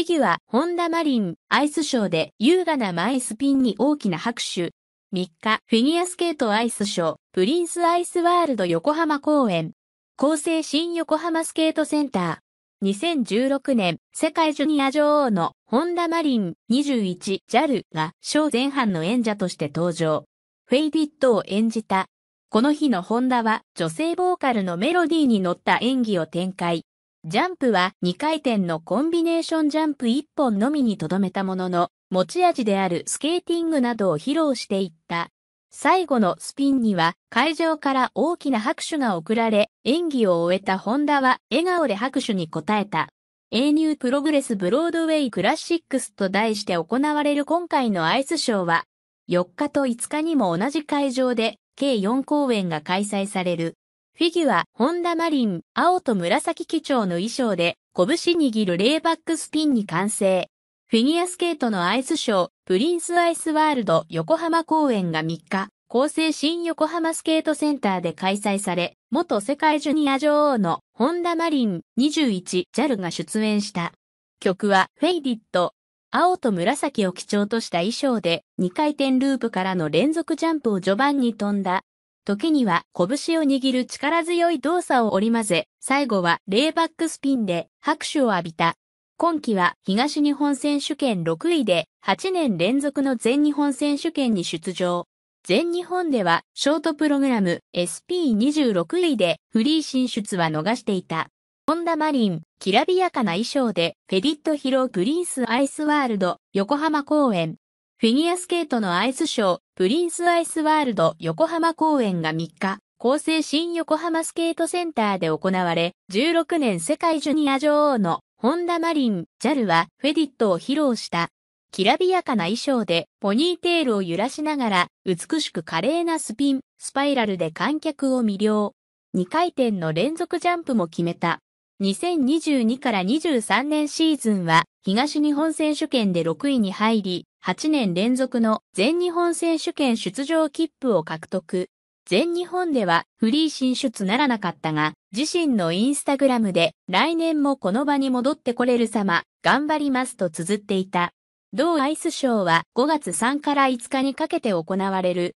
フィギュア、マリン、アイスショーで優雅な前スピンに大きな拍手。3日、フィギュアスケートアイスショー、プリンスアイスワールド横浜公演。厚生新横浜スケートセンター。2016年、世界ジュニア女王のホンダマリン21 JAL がショー前半の演者として登場。フェイビットを演じた。この日のホンダは女性ボーカルのメロディーに乗った演技を展開。ジャンプは2回転のコンビネーションジャンプ1本のみにとどめたものの、持ち味であるスケーティングなどを披露していった。最後のスピンには会場から大きな拍手が送られ、演技を終えたホンダは笑顔で拍手に応えた。A ニュープログレスブロードウェイクラシックスと題して行われる今回のアイスショーは、4日と5日にも同じ会場で計4公演が開催される。フィギュア、ホンダマリン、青と紫基調の衣装で、拳握るレイバックスピンに完成。フィギュアスケートのアイスショー、プリンスアイスワールド横浜公演が3日、厚生新横浜スケートセンターで開催され、元世界ジュニア女王のホンダマリン21 JAL が出演した。曲はフェイディット。青と紫を基調とした衣装で2回転ループからの連続ジャンプを序盤に飛んだ時には拳を握る力強い動作を織り交ぜ、最後はレイバックスピンで拍手を浴びた。今季は東日本選手権6位で8年連続の全日本選手権に出場。全日本ではショートプログラム SP26 位でフリー進出は逃していた。ホンダマリン、きらびやかな衣装でフェディットヒログリースアイスワールド横浜公演フィギュアスケートのアイスショー、プリンスアイスワールド横浜公演が3日、厚生新横浜スケートセンターで行われ、16年世界ジュニア女王のホンダマリン、ジャルはフェディットを披露した。きらびやかな衣装でポニーテールを揺らしながら美しく華麗なスピン、スパイラルで観客を魅了。2回転の連続ジャンプも決めた。2022から23年シーズンは東日本選手権で6位に入り、8年連続の全日本選手権出場切符を獲得。全日本ではフリー進出ならなかったが、自身のインスタグラムで来年もこの場に戻ってこれる様、頑張りますと綴っていた。同アイスショーは5月3から5日にかけて行われる。